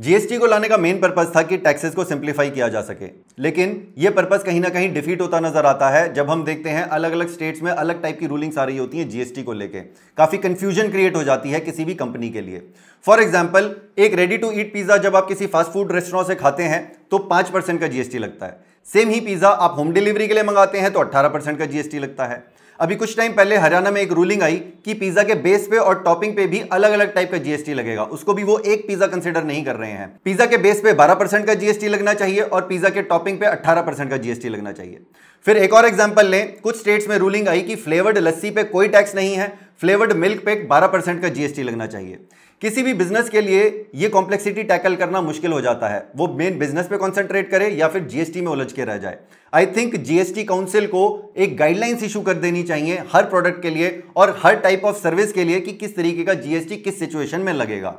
GST को लाने का मेन पर्पज था कि टैक्सेस को सिंप्लीफाई किया जा सके लेकिन यह पर्पज कहीं ना कहीं डिफीट होता नजर आता है जब हम देखते हैं अलग अलग स्टेट्स में अलग टाइप की रूलिंग्स आ रही होती हैं जीएसटी को लेके काफी कंफ्यूजन क्रिएट हो जाती है किसी भी कंपनी के लिए फॉर एग्जाम्पल एक रेडी टू ईट पिज्जा जब आप किसी फास्ट फूड रेस्टोरेंट से खाते हैं तो पांच परसेंट का जीएसटी लगता है सेम ही पिज़्ज़ा आप होम डिलीवरी के लिए मंगाते हैं तो 18 परसेंट का जीएसटी लगता है अभी कुछ टाइम पहले हरियाणा में एक रूलिंग आई कि पिज़्ज़ा के बेस पे और टॉपिंग पे भी अलग अलग टाइप का जीएसटी लगेगा उसको भी वो एक पिज़्ज़ा कंसिडर नहीं कर रहे हैं पिज़्ज़ा के बेस पे 12 परसेंट का जीएसटी लगना चाहिए और पिज़्ज़ा के टॉपिंग पे 18 परसेंट का जीएसटी लगना चाहिए फिर एक और एग्जाम्पल लें कुछ स्टेट्स में रूलिंग आई कि फ्लेवर्ड लस्सी पे कोई टैक्स नहीं है फ्लेवर्ड मिल्क पे 12 परसेंट का जीएसटी लगना चाहिए किसी भी बिजनेस के लिए ये कॉम्प्लेक्सिटी टैकल करना मुश्किल हो जाता है वो मेन बिजनेस पे कॉन्सेंट्रेट करे या फिर जीएसटी में उलझ के रह जाए आई थिंक जीएसटी काउंसिल को एक गाइडलाइंस इशू कर देनी चाहिए हर प्रोडक्ट के लिए और हर टाइप ऑफ सर्विस के लिए कि किस तरीके का जीएसटी किस सिचुएशन में लगेगा